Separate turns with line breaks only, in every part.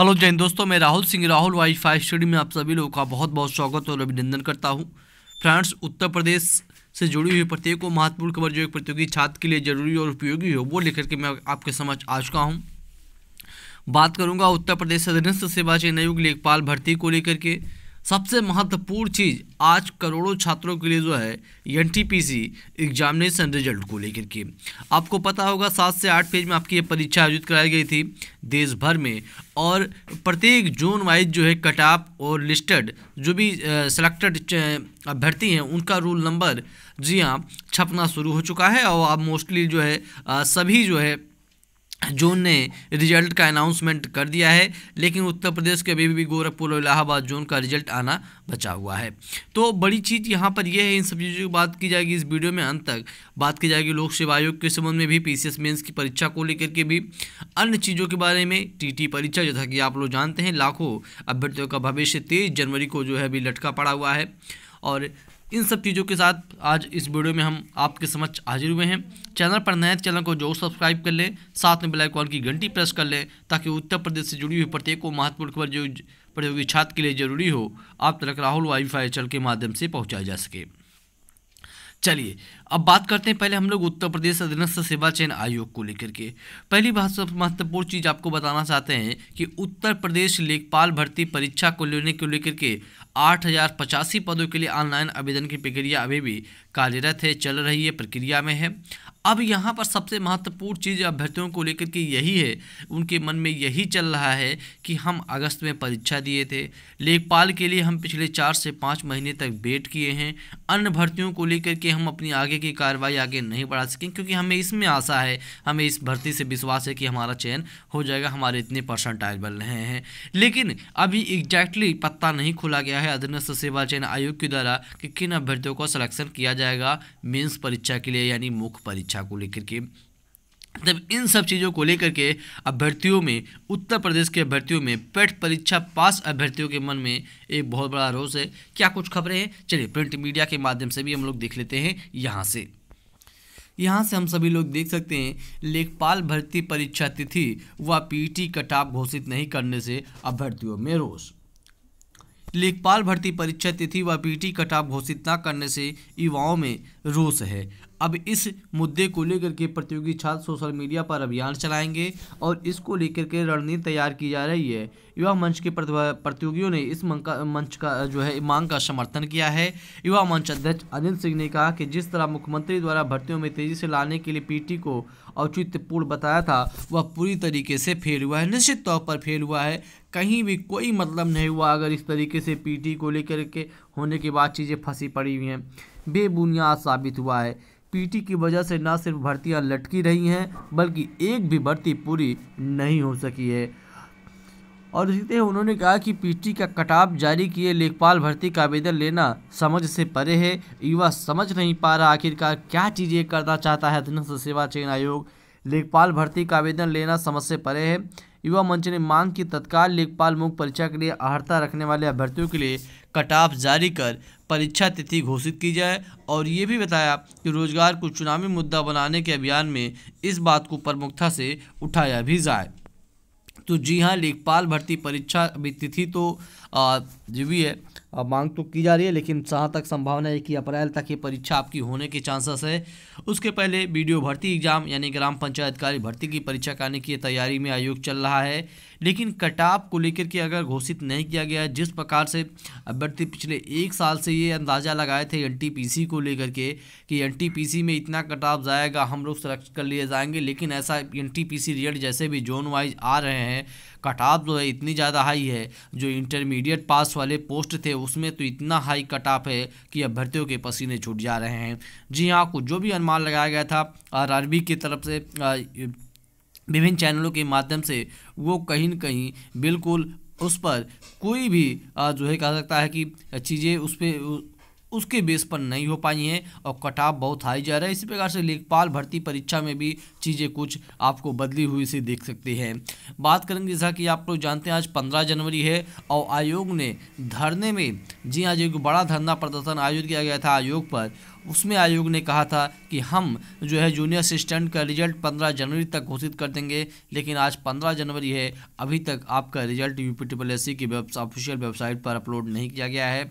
hello जैन दोस्तों मैं Rahul Singh Rahul Y five study में आप सभी लोगों का बहुत बहुत स्वागत और अभिनंदन करता हूं फ्रेंड्स उत्तर प्रदेश से जुड़ी हुई प्रत्येक को महत्वपूर्ण खबर जो एक प्रतियोगी छात्र के लिए जरूरी और उपयोगी हो वो लेकर के मैं आपके समझ आ चुका हूँ बात करूँगा उत्तर प्रदेश अधीनस्थ सेवा चयन आयोग लेखपाल भर्ती को लेकर के सबसे महत्वपूर्ण चीज़ आज करोड़ों छात्रों के लिए जो है N T P C examination result को लेकर के आपको पता होगा सात से आठ पेज में आपकी ये परीक्षा आयोजित कराई गई थी देश भर में और प्रत्येक जोन वाइज जो है कट ऑफ और लिस्टेड जो भी सिलेक्टेड अभ्यर्थी हैं उनका रोल नंबर जी हाँ छपना शुरू हो चुका है और अब मोस्टली जो है आ, सभी जो है जोन ने रिजल्ट का अनाउंसमेंट कर दिया है लेकिन उत्तर प्रदेश के अभी भी गोरखपुर और इलाहाबाद जोन का रिजल्ट आना बचा हुआ है तो बड़ी चीज़ यहाँ पर यह है इन सब चीज़ों की बात की जाएगी इस वीडियो में अंत तक बात की जाएगी लोक सेवा आयोग के संबंध में भी पी मेंस की परीक्षा को लेकर के भी अन्य चीज़ों के बारे में टी परीक्षा जैसा कि आप लोग जानते हैं लाखों अभ्यर्थियों का भविष्य तेईस जनवरी को जो है अभी लटका पड़ा हुआ है और इन सब चीज़ों के साथ आज इस वीडियो में हम आपके समक्ष हाजिर हुए हैं चैनल पर नए तो चैनल को जरूर सब्सक्राइब कर लें साथ में बेलाइकॉन की घंटी प्रेस कर लें ताकि उत्तर प्रदेश से जुड़ी हुई प्रत्येक को महत्वपूर्ण खबर जो प्रतियोगी छात्र के लिए जरूरी हो आप तक राहुल वाईफाई चल के माध्यम से पहुँचाया जा सके चलिए अब बात करते हैं पहले हम लोग उत्तर प्रदेश अधीनस्थ सेवा चयन आयोग को लेकर के पहली बात सबसे महत्वपूर्ण चीज़ आपको बताना चाहते हैं कि उत्तर प्रदेश लेखपाल भर्ती परीक्षा को लेने को लेकर के आठ हज़ार पचासी पदों के लिए ऑनलाइन आवेदन की प्रक्रिया अभी भी कार्यरत है चल रही है प्रक्रिया में है अब यहाँ पर सबसे महत्वपूर्ण चीज़ अभ्यर्थियों को लेकर के यही है उनके मन में यही चल रहा है कि हम अगस्त में परीक्षा दिए थे लेखपाल के लिए हम पिछले चार से पाँच महीने तक वेट किए हैं अन्य भर्तियों को लेकर के हम अपनी आगे की कार्रवाई आगे नहीं बढ़ा सकें क्योंकि हमें इसमें आशा है हमें इस भर्ती से विश्वास है कि हमारा चयन हो जाएगा हमारे इतने परसेंटाइज बन रहे हैं लेकिन अभी एग्जैक्टली पत्ता नहीं खोला गया है अधीनस्थ सेवा चयन आयोग के द्वारा कि किन अभ्यर्थियों को सलेक्शन किया जाएगा मेन्स परीक्षा के लिए यानी मुख्य परीक्षा को लेकर के तब इन सब चीज़ों को लेकर के अभ्यर्थियों में उत्तर प्रदेश के अभ्यर्थियों में पेट परीक्षा पास अभ्यर्थियों के मन में एक बहुत बड़ा रोष है क्या कुछ खबरें हैं चलिए प्रिंट मीडिया के माध्यम से भी हम लोग देख लेते हैं यहाँ से यहाँ से हम सभी लोग देख सकते हैं लेखपाल भर्ती परीक्षा तिथि व पीटी e कटाप घोषित नहीं करने से अभ्यर्थियों में रोष लेखपाल भर्ती परीक्षा तिथि व पीटी e कटाप घोषित न करने से युवाओं में रोष है अब इस मुद्दे को लेकर के प्रतियोगी छात्र सोशल मीडिया पर अभियान चलाएंगे और इसको लेकर के रणनीति तैयार की जा रही है युवा मंच के प्रतियोगियों ने इस मंग का मंच का जो है मांग का समर्थन किया है युवा मंच अध्यक्ष अनिल सिंह ने कहा कि जिस तरह मुख्यमंत्री द्वारा भर्तियों में तेजी से लाने के लिए पी को औचित्यपूर्ण बताया था वह पूरी तरीके से फेल हुआ है निश्चित तौर पर फेल हुआ है कहीं भी कोई मतलब नहीं हुआ अगर इस तरीके से पी को लेकर के होने के बाद चीज़ें फंसी पड़ी हुई हैं बेबुनियाद साबित हुआ है पीटी की वजह से ना सिर्फ भर्तियां लटकी रही हैं बल्कि एक भी भर्ती पूरी नहीं हो सकी है और इसी तरह उन्होंने कहा कि पीटी का कटाव जारी किए लेखपाल भर्ती का आवेदन लेना समझ से परे है युवा समझ नहीं पा रहा आखिरकार क्या चीज़ें करना चाहता है अधीनस्थ सेवा चयन आयोग लेखपाल भर्ती का आवेदन लेना समझ से परे है युवा मंच ने मांग की तत्काल लेखपाल मुख्य परीक्षा के लिए अहर्ता रखने वाले अभ्यर्थियों के लिए कट ऑफ जारी कर परीक्षा तिथि घोषित की जाए और ये भी बताया कि रोजगार को चुनावी मुद्दा बनाने के अभियान में इस बात को प्रमुखता से उठाया भी जाए तो जी हाँ लेखपाल भर्ती परीक्षा अभी तिथि तो भी है मांग तो की जा रही है लेकिन जहाँ तक संभावना है कि अप्रैल तक ये परीक्षा आपकी होने के चांसेस है उसके पहले बीडीओ भर्ती एग्जाम यानी ग्राम पंचायत कार्य भर्ती की परीक्षा करने की तैयारी में आयोग चल रहा है लेकिन कटाप को लेकर के अगर घोषित नहीं किया गया है जिस प्रकार से अभ्यर्थी पिछले एक साल से ये अंदाज़ा लगाए थे एन को लेकर के कि एन में इतना कटाप जाएगा हम लोग सिलेक्ट कर लिए जाएंगे लेकिन ऐसा एनटीपीसी रिजल्ट जैसे भी जोन वाइज आ रहे हैं कट ऑफ जो है इतनी ज़्यादा हाई है जो इंटरमीडिएट पास वाले पोस्ट थे उसमें तो इतना हाई कट ऑफ है कि अभ्यर्थियों के पसीने छूट जा रहे हैं जी हाँ को जो भी अनुमान लगाया गया था आर की तरफ से विभिन्न चैनलों के माध्यम से वो कहीं ना कहीं बिल्कुल उस पर कोई भी जो है कह सकता है कि चीज़ें उस पर उसके बेस पर नहीं हो पाई हैं और कटाव बहुत हाई जा रहा है इसी प्रकार से लेखपाल भर्ती परीक्षा में भी चीज़ें कुछ आपको बदली हुई से देख सकते हैं बात करेंगे जैसा कि आप लोग जानते हैं आज पंद्रह जनवरी है और आयोग ने धरने में जी आज हाँ, एक बड़ा धरना प्रदर्शन आयोजित किया गया था आयोग पर उसमें आयोग ने कहा था कि हम जो है जूनियर असिस्टेंट का रिजल्ट 15 जनवरी तक घोषित कर देंगे लेकिन आज 15 जनवरी है अभी तक आपका रिजल्ट पी ट्रिपल एस की वेब ऑफिशियल वेबसाइट पर अपलोड नहीं किया गया है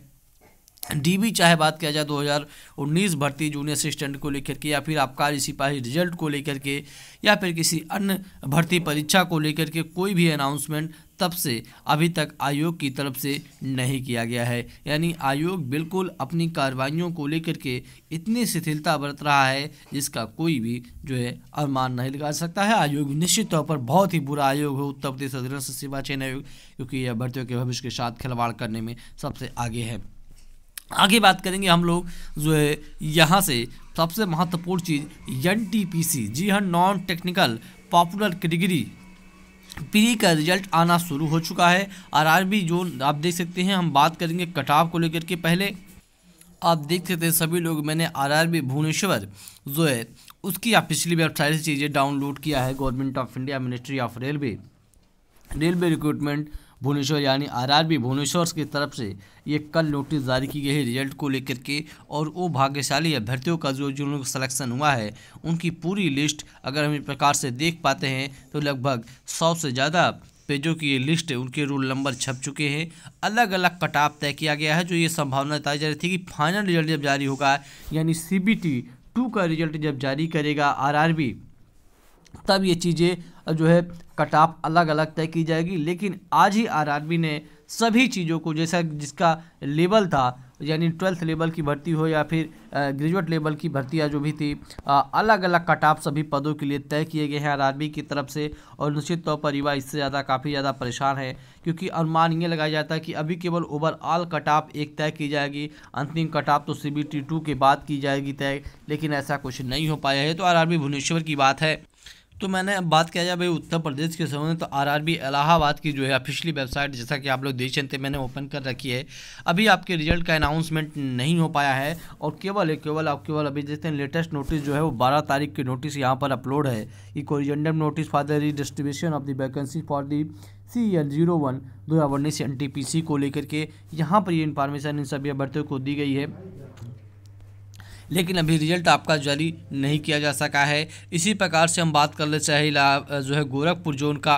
डीबी चाहे बात किया जाए 2019 भर्ती जूनियर असिस्टेंट को लेकर के या फिर आपका सिपाही रिजल्ट को लेकर के या फिर किसी अन्य भर्ती परीक्षा को लेकर के कोई भी अनाउंसमेंट तब से अभी तक आयोग की तरफ से नहीं किया गया है यानी आयोग बिल्कुल अपनी कार्रवाइयों को लेकर के इतनी शिथिलता बरत रहा है जिसका कोई भी जो है अनुमान नहीं लगा सकता है आयोग निश्चित तौर पर बहुत ही बुरा आयोग है उत्तर प्रदेश अधिक सेवा चयन आयोग क्योंकि यह भर्तियों के भविष्य के साथ खिलवाड़ करने में सबसे आगे है आगे बात करेंगे हम लोग जो है यहाँ से सबसे महत्वपूर्ण चीज़ एन जी हाँ non technical popular category pre का रिजल्ट आना शुरू हो चुका है और आरआरबी जो आप देख सकते हैं हम बात करेंगे कटाव को लेकर के पहले आप देख सकते हैं सभी लोग मैंने आरआरबी भुवनेश्वर जो है उसकी आप पिछली वेबसाइट से चीज़ें डाउनलोड किया है government of India ministry of railway railway recruitment Bhubaneswar यानी आरआरबी भुवनेश्वर की तरफ से ये कल नोटिस जारी की गई है रिजल्ट को लेकर के और वो भाग्यशाली अभ्यर्थियों का जो जिन्होंने सिलेक्शन हुआ है उनकी पूरी लिस्ट अगर हम इस प्रकार से देख पाते हैं तो लगभग सौ से ज़्यादा पेजों की ये लिस्ट उनके रोल नंबर छप चुके हैं अलग अलग कटाप तय किया गया है जो ये संभावना बताई जा रही थी कि फाइनल रिजल्ट जब जारी होगा यानी सी बी टू का रिजल्ट जब जारी करेगा आरआरबी तब ये चीज़ें जो है कट ऑफ अलग अलग तय की जाएगी लेकिन आज ही आर ने सभी चीज़ों को जैसा जिसका लेवल था यानी ट्वेल्थ लेवल की भर्ती हो या फिर ग्रेजुएट लेवल की भर्तियाँ जो भी थी अलग अलग कट ऑफ सभी पदों के लिए तय किए गए हैं आर की तरफ से और निश्चित तौर पर युवा इससे ज़्यादा काफ़ी ज़्यादा परेशान है क्योंकि अनुमान ये लगाया जाता है कि अभी केवल ओवरऑल कट ऑफ एक तय की जाएगी अंतिम कट ऑफ तो सी बी के बाद की जाएगी तय लेकिन ऐसा कुछ नहीं हो पाया है तो आर भुवनेश्वर की बात है तो मैंने बात किया जाए भाई उत्तर प्रदेश के समय तो आरआरबी इलाहाबाद की जो है ऑफिशियली वेबसाइट जैसा कि आप लोग देख सकते मैंने ओपन कर रखी है अभी आपके रिजल्ट का अनाउंसमेंट नहीं हो पाया है और केवल केवल आप केवल अभी देखते हैं लेटेस्ट नोटिस जो है वो बारह तारीख की नोटिस यहाँ पर अपलोड है कि corrigendum notice for the redistribution of the vacancy for the C L zero one दो हज़ार उन्नीस एन टी पी सी को लेकर के यहाँ पर ये इन्फॉर्मेशन इन सभी अभ्यर्थियों को दी गई है लेकिन अभी रिजल्ट आपका जारी नहीं किया जा सका है इसी प्रकार से हम बात कर ले चाहे जो है गोरखपुर जोन का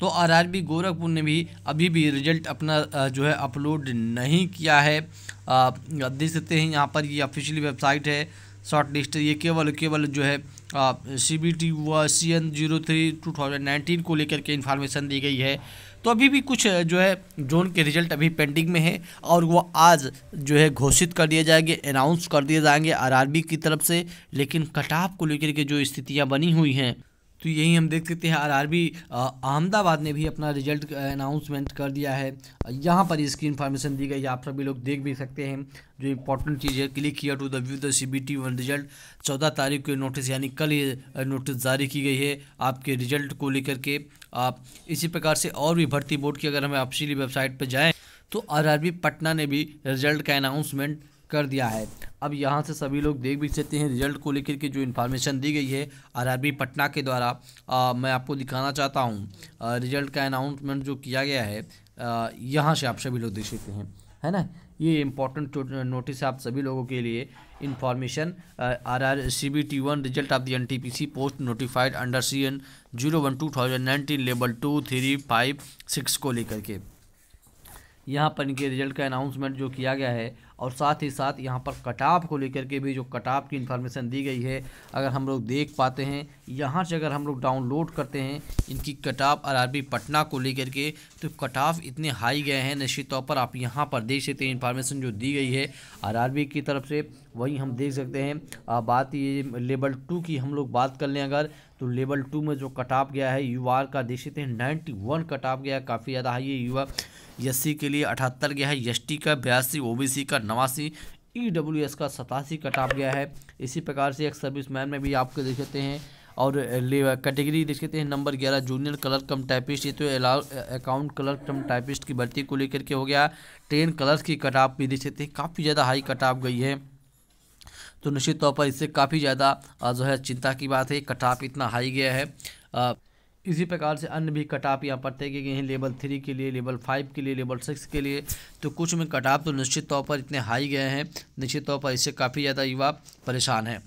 तो बी गोरखपुर ने भी अभी भी रिजल्ट अपना जो है अपलोड नहीं किया है देख सकते हैं यहाँ पर ये ऑफिशियली वेबसाइट है शॉर्ट लिस्ट ये केवल केवल जो है सी बी टी व C N zero three two thousand nineteen को लेकर के इन्फॉर्मेशन दी गई है तो अभी भी कुछ जो है जोन के रिजल्ट अभी पेंडिंग में है और वो आज जो है घोषित कर दिए जाएंगे अनाउंस कर दिए जाएंगे आरआरबी की तरफ से लेकिन कटाप को लेकर के जो स्थितियाँ बनी हुई हैं तो यही हम देख सकते हैं आरआरबी अहमदाबाद ने भी अपना रिजल्ट अनाउंसमेंट कर दिया है यहाँ पर इसकी इन्फॉर्मेशन दी गई है आप सभी लोग देख भी सकते हैं जो इंपॉर्टेंट चीज़ है क्लिक किया to the view the C B T one result चौदह तारीख को नोटिस यानी कल ये नोटिस जारी की गई है आपके रिजल्ट को लेकर के आप इसी प्रकार से और भी भर्ती बोर्ड की अगर हमें ऑफिशियली वेबसाइट पर जाएँ तो बी पटना ने भी रिजल्ट का अनाउंसमेंट कर दिया है अब यहाँ से सभी लोग देख भी सकते हैं रिजल्ट को लेकर के जो इन्फॉर्मेशन दी गई है आरआरबी पटना के द्वारा आ, मैं आपको दिखाना चाहता हूँ रिजल्ट का अनाउंसमेंट जो किया गया है यहाँ से आप सभी लोग देख सकते हैं है ना ये इम्पोर्टेंट नोटिस है आप सभी लोगों के लिए information R R C B T one result of the N T P C post notified under C N zero one two thousand nineteen level two three five six को लेकर के यहाँ पर इनके रिजल्ट का अनाउंसमेंट जो किया गया है और साथ ही साथ यहाँ पर कटाप को लेकर के भी जो कटाप की इन्फॉर्मेशन दी गई है अगर हम लोग देख पाते हैं यहाँ से अगर हम लोग डाउनलोड करते हैं इनकी कटाप आर पटना को लेकर के तो कटाप इतने हाई गए हैं निश्चित तौर पर आप यहाँ पर देख सकते हैं इन्फॉर्मेशन जो दी गई है आर की तरफ से वहीं हम देख सकते हैं बात ये लेवल टू की हम लोग बात कर लें अगर तो लेवल टू में जो कटाप गया है यू का देख सकते हैं नाइन्टी वन कटाप गया काफ़ी ज़्यादा हाई है यू एस के लिए अठहत्तर गया है एस का बयासी ओ का नवासी ई डब्ल्यू एस का सतासी कटाप गया है इसी प्रकार से एक सर्विस मैन में भी आपको देख लेते हैं और कैटेगरी देख लेते हैं नंबर ग्यारह जूनियर कलर कम टाइपिस्ट ये तो अकाउंट कलर कम टाइपिस्ट की भर्ती को लेकर के हो गया ट्रेन कलर्स की कटाप भी देख लेते हैं काफ़ी ज़्यादा हाई कटाप गई है तो निश्चित तौर पर इससे काफ़ी ज़्यादा जो है चिंता की बात है कटाप इतना हाई गया है इसी प्रकार से अन्य भी कट ऑफ यहाँ पड़ते हैं कि गए हैं लेवल थ्री के लिए लेवल फाइव के लिए लेवल सिक्स के लिए तो कुछ में कट ऑफ तो निश्चित तौर पर इतने हाई गए हैं निश्चित तौर पर इससे काफ़ी ज़्यादा युवा परेशान हैं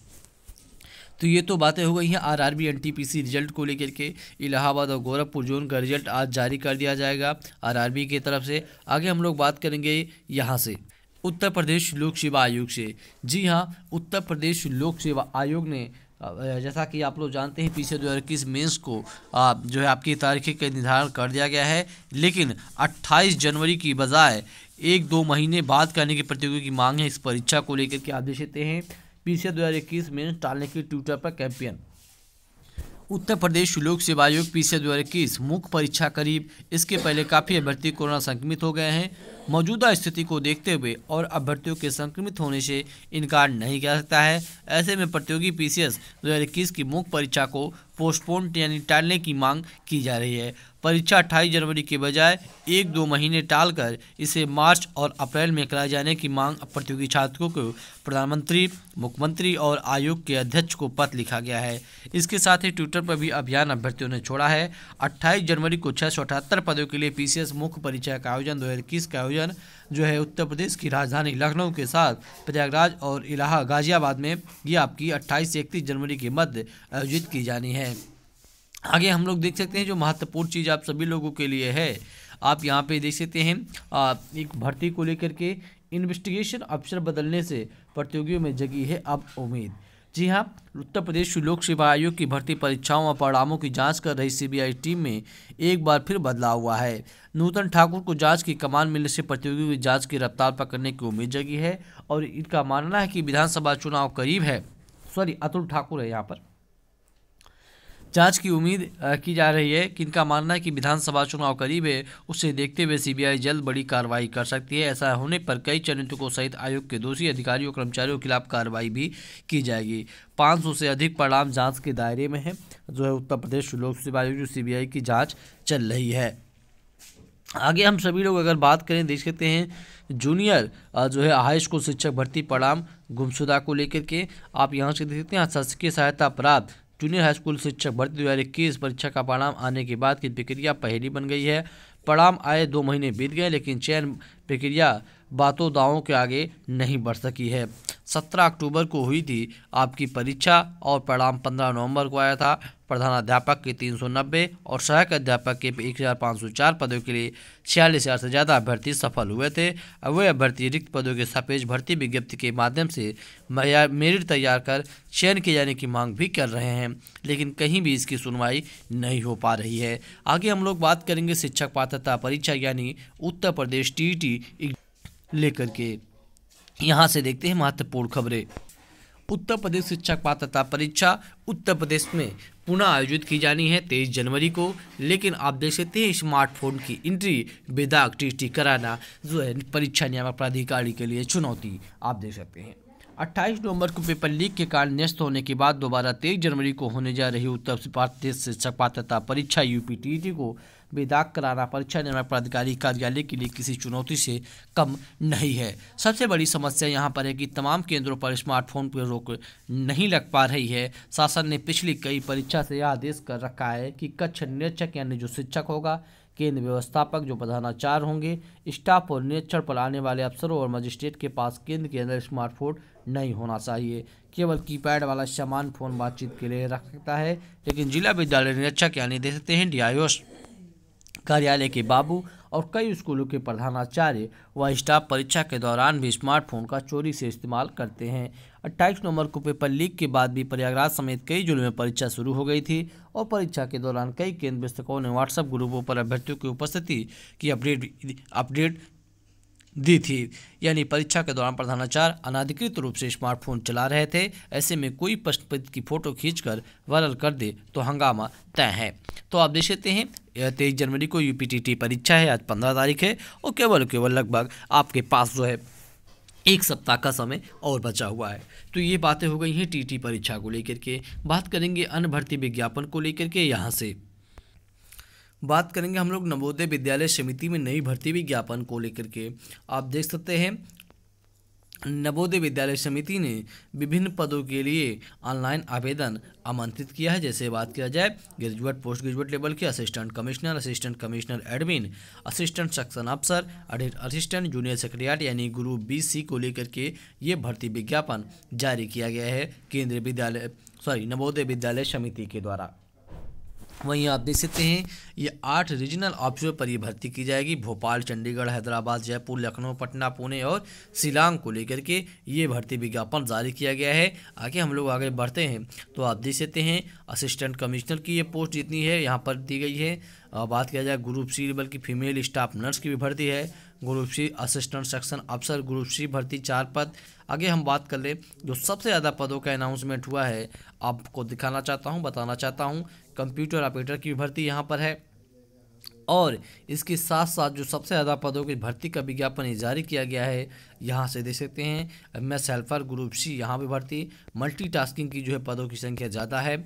तो ये तो बातें हो गई हैं R R B N T P C result को लेकर के इलाहाबाद और गोरखपुर जोन का रिजल्ट आज जारी कर दिया जाएगा आर आर बी की तरफ से आगे हम लोग बात करेंगे यहाँ से उत्तर प्रदेश लोक सेवा आयोग से जी हाँ उत्तर प्रदेश लोक सेवा आयोग ने जैसा कि आप लोग जानते हैं पीछे दो हज़ार मेन्स को आ, जो है आपकी तारीख का निर्धारण कर दिया गया है लेकिन 28 जनवरी की बजाय एक दो महीने बाद करने की प्रतियोगी की मांग है इस परीक्षा को लेकर के आदेश देते हैं पीछे दो हज़ार इक्कीस मेन्स टालने के ट्विटर पर कैंपियन उत्तर प्रदेश लोक सेवा आयोग पी दो हज़ार इक्कीस मुख्य परीक्षा करीब इसके पहले काफ़ी अभ्यर्थी कोरोना संक्रमित हो गए हैं मौजूदा स्थिति को देखते हुए और अभ्यर्थियों के संक्रमित होने से इनकार नहीं किया सकता है ऐसे में प्रतियोगी पीसीएस 2021 की मुख्य परीक्षा को पोस्टपोन यानी टालने की मांग की जा रही है परीक्षा अट्ठाईस जनवरी के बजाय एक दो महीने टालकर इसे मार्च और अप्रैल में कराए जाने की मांग प्रतियोगी छात्रों को प्रधानमंत्री मुख्यमंत्री और आयोग के अध्यक्ष को पत्र लिखा गया है इसके साथ ही ट्विटर पर भी अभियान अभ्यर्थियों ने छोड़ा है अट्ठाईस जनवरी को छः पदों के लिए पीसीएस मुख्य परीक्षा का आयोजन दो का आयोजन आयोजन जो है उत्तर प्रदेश की राजधानी लखनऊ के साथ प्रयागराज और इलाहा गाजियाबाद में ये आपकी 28 से इकतीस जनवरी के मध्य आयोजित की जानी है आगे हम लोग देख सकते हैं जो महत्वपूर्ण चीज़ आप सभी लोगों के लिए है आप यहाँ पे देख सकते हैं एक भर्ती को लेकर के इन्वेस्टिगेशन अफसर बदलने से प्रतियोगियों में जगी है अब उम्मीद जी हाँ उत्तर प्रदेश लोक सेवा आयोग की भर्ती परीक्षाओं और परिणामों की जांच कर रही सीबीआई टीम में एक बार फिर बदलाव हुआ है नूतन ठाकुर को जांच की कमान मिलने से प्रतियोगियों की जांच की रफ्तार पकड़ने की उम्मीद जगी है और इनका मानना है कि विधानसभा चुनाव करीब है सॉरी अतुल ठाकुर है यहाँ पर जांच की उम्मीद की जा रही है कि इनका मानना है कि विधानसभा चुनाव करीब है उसे देखते हुए सीबीआई जल्द बड़ी कार्रवाई कर सकती है ऐसा होने पर कई चयनितकों सहित आयोग के दोषी अधिकारियों कर्मचारियों के खिलाफ कार्रवाई भी की जाएगी 500 से अधिक परिणाम जांच के दायरे में है जो है उत्तर प्रदेश लोक सेवा आयोग जो सी की जाँच चल रही है आगे हम सभी लोग अगर बात करें देख सकते हैं जूनियर जो है हाई स्कूल शिक्षक भर्ती परिणाम गुमशुदा को लेकर के आप यहाँ से देख सकते हैं शासकीय सहायता प्राप्त जूनियर हाई स्कूल शिक्षक भर्ती दो इक्कीस परीक्षा का परिणाम आने के बाद की प्रक्रिया पहली बन गई है परिणाम आए दो महीने बीत गए लेकिन चयन प्रक्रिया बातों दावों के आगे नहीं बढ़ सकी है सत्रह अक्टूबर को हुई थी आपकी परीक्षा और परिणाम पंद्रह नवंबर को आया था प्रधानाध्यापक के तीन सौ नब्बे और सहायक अध्यापक के एक हज़ार पाँच सौ चार पदों के लिए छियालीस हज़ार से ज़्यादा अभ्यर्थी सफल हुए थे और वे अभ्यर्थी रिक्त पदों के सापेज भर्ती विज्ञप्ति के माध्यम से मेरिट तैयार कर चयन किए जाने की मांग भी कर रहे हैं लेकिन कहीं भी इसकी सुनवाई नहीं हो पा रही है आगे हम लोग बात करेंगे शिक्षक पात्रता परीक्षा यानी उत्तर प्रदेश टी लेकर के यहाँ से देखते हैं महत्वपूर्ण खबरें उत्तर प्रदेश शिक्षक पात्रता परीक्षा उत्तर प्रदेश में पुनः आयोजित की जानी है तेईस जनवरी को लेकिन आप देख सकते हैं स्मार्टफोन की एंट्री बेदा एक्टिविटी कराना जो है परीक्षा नियामक प्राधिकारी के लिए चुनौती आप देख सकते हैं 28 नवंबर को पेपर लीक के कारण न्यस्त होने के बाद दोबारा तेईस जनवरी को होने जा रही उत्तर प्रदेश शिक्षक पात्रता परीक्षा यूपीटीटी को बेदाग कराना परीक्षा निर्माण प्राधिकारी कार्यालय के लिए किसी चुनौती से कम नहीं है सबसे बड़ी समस्या यहाँ पर है कि तमाम केंद्रों पर स्मार्टफोन पर रोक नहीं लग पा रही है शासन ने पिछली कई परीक्षा से यह आदेश कर रखा है कि कक्ष निरीक्षक यानी जो शिक्षक होगा केंद्र व्यवस्थापक जो प्रधानाचार्य होंगे स्टाफ और निरीक्षण पर आने वाले अफसरों और मजिस्ट्रेट के पास केंद्र के अंदर स्मार्टफोन नहीं होना चाहिए केवल कीपैड वाला सामान फोन बातचीत के लिए रख सकता है लेकिन जिला विद्यालय निरीक्षक यानी दे सकते हैं डी कार्यालय के बाबू और कई स्कूलों के प्रधानाचार्य व स्टाफ परीक्षा के दौरान भी स्मार्टफोन का चोरी से इस्तेमाल करते हैं 28 नवंबर को पेपर लीक के बाद भी प्रयागराज समेत कई जिलों में परीक्षा शुरू हो गई थी और परीक्षा के दौरान कई केंद्र पुस्तकों ने व्हाट्सएप ग्रुपों पर अभ्यर्थियों की उपस्थिति की अपडेट अपडेट दी थी यानी परीक्षा के दौरान प्रधानाचार्य अनाधिकृत रूप से स्मार्टफोन चला रहे थे ऐसे में कोई प्रश्नपत्र की फोटो खींचकर वायरल कर दे तो हंगामा तय है तो आप देख सकते हैं तेईस जनवरी को यू परीक्षा है आज पंद्रह तारीख है और केवल केवल लगभग आपके पास जो है एक सप्ताह का समय और बचा हुआ है तो ये बातें हो गई हैं टीटी परीक्षा को लेकर के बात करेंगे अन्य भर्ती विज्ञापन को लेकर के यहाँ से बात करेंगे हम लोग नवोदय विद्यालय समिति में नई भर्ती विज्ञापन को लेकर के आप देख सकते हैं नवोदय विद्यालय समिति ने विभिन्न पदों के लिए ऑनलाइन आवेदन आमंत्रित किया है जैसे बात किया जाए ग्रेजुएट पोस्ट ग्रेजुएट लेवल के assistant commissioner assistant commissioner admin assistant section अफसर असिस्टेंट जूनियर सेक्रेटरियट यानी गुरु बीसी को लेकर के ये भर्ती विज्ञापन जारी किया गया है केंद्रीय विद्यालय सॉरी नवोदय विद्यालय समिति के द्वारा वहीं आप देख सकते हैं ये आठ रीजनल ऑफिसों पर ये भर्ती की जाएगी भोपाल चंडीगढ़ हैदराबाद जयपुर लखनऊ पटना पुणे और शिलांग को लेकर के ये भर्ती विज्ञापन जारी किया गया है आगे हम लोग आगे बढ़ते हैं तो आप देख सकते हैं असिस्टेंट कमिश्नर की ये पोस्ट जितनी है यहाँ पर दी गई है बात किया जाए ग्रुप सी बल्कि फीमेल स्टाफ नर्स की भी भर्ती है ग्रुप सी असिस्टेंट सेक्शन अफसर ग्रुप सी भर्ती चार पद आगे हम बात कर ले जो सबसे ज़्यादा पदों का अनाउंसमेंट हुआ है आपको दिखाना चाहता हूँ बताना चाहता हूँ कंप्यूटर ऑपरेटर की भर्ती यहाँ पर है और इसके साथ साथ जो सबसे ज़्यादा पदों की भर्ती का विज्ञापन जारी किया गया है यहाँ से देख सकते हैं M S helper group C यहाँ पर भर्ती मल्टीटास्किंग की जो है पदों की संख्या ज़्यादा है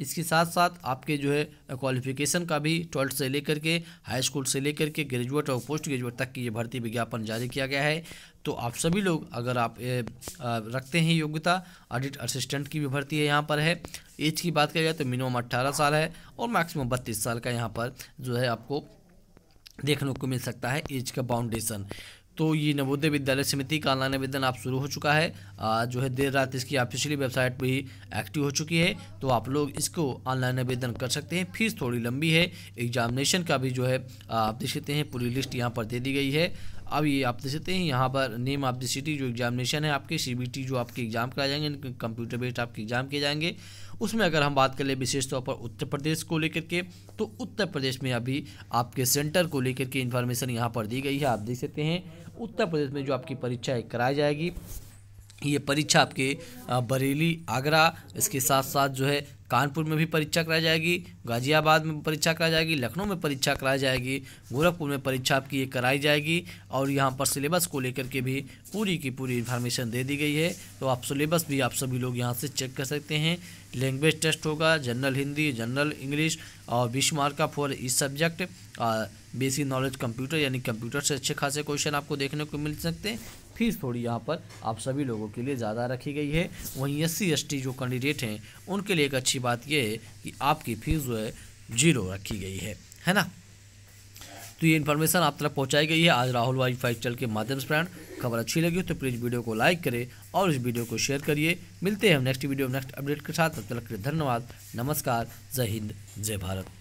इसके साथ साथ आपके जो है क्वालिफिकेशन का भी ट्वेल्थ से लेकर के हाई स्कूल से लेकर के ग्रेजुएट और पोस्ट ग्रेजुएट तक की ये भर्ती विज्ञापन जारी किया गया है तो आप सभी लोग अगर आप ए, आ, रखते हैं योग्यता ऑडिट असिस्टेंट की भी भर्ती है यहाँ पर है एज की बात किया जाए तो मिनिमम अट्ठारह साल है और मैक्सिमम बत्तीस साल का यहाँ पर जो है आपको देखने को मिल सकता है एज का बाउंडेशन तो ये नवोदय विद्यालय समिति का ऑनलाइन आवेदन आप शुरू हो चुका है जो है देर रात इसकी ऑफिशियली वेबसाइट भी एक्टिव हो चुकी है तो आप लोग इसको ऑनलाइन आवेदन कर सकते हैं फीस थोड़ी लंबी है एग्जामिनेशन का भी जो है आप देख सकते हैं पूरी लिस्ट यहाँ पर दे दी गई है अब ये आप दे सकते हैं यहाँ पर नेम ऑफ द सिटी जो एग्जामिनेशन है आपके सी जो आपके एग्ज़ाम कराए जाएंगे कंप्यूटर बेस्ड आपके एग्ज़ाम किए जाएंगे उसमें अगर हम बात कर ले विशेष तौर पर उत्तर प्रदेश को लेकर के तो उत्तर प्रदेश में अभी आपके सेंटर को लेकर के इन्फॉर्मेशन यहाँ पर दी गई है आप देख सकते हैं उत्तर प्रदेश में जो आपकी परीक्षा कराई जाएगी ये परीक्षा आपके बरेली आगरा इसके साथ साथ जो है कानपुर में भी परीक्षा कराई जाएगी गाजियाबाद में परीक्षा कराई जाएगी लखनऊ में परीक्षा कराई जाएगी गोरखपुर में परीक्षा आपकी ये कराई जाएगी और यहाँ पर सिलेबस को लेकर के भी पूरी की पूरी इन्फॉर्मेशन दे दी गई है तो आप सिलेबस भी आप सभी लोग यहाँ से चेक कर सकते हैं लैंग्वेज टेस्ट होगा जनरल हिंदी जनरल इंग्लिश और बीस मार्क का फॉर इस सब्जेक्ट बेसिक नॉलेज कंप्यूटर यानी कंप्यूटर से अच्छे खासे क्वेश्चन आपको देखने को मिल सकते हैं फीस थोड़ी यहाँ पर आप सभी लोगों के लिए ज़्यादा रखी गई है वहीं एस सी जो कैंडिडेट हैं उनके लिए एक अच्छी बात यह है कि आपकी फ़ीस जो है जीरो रखी गई है है ना तो ये इन्फॉर्मेशन आप तक पहुंचाई गई है आज राहुल वाई फाइव चल के माध्यम से प्राण खबर अच्छी लगी तो प्लीज़ वीडियो को लाइक करें और इस वीडियो को शेयर करिए मिलते हैं नेक्स्ट वीडियो नेक्स्ट अपडेट के साथ तब तक धन्यवाद नमस्कार जय हिंद जय भारत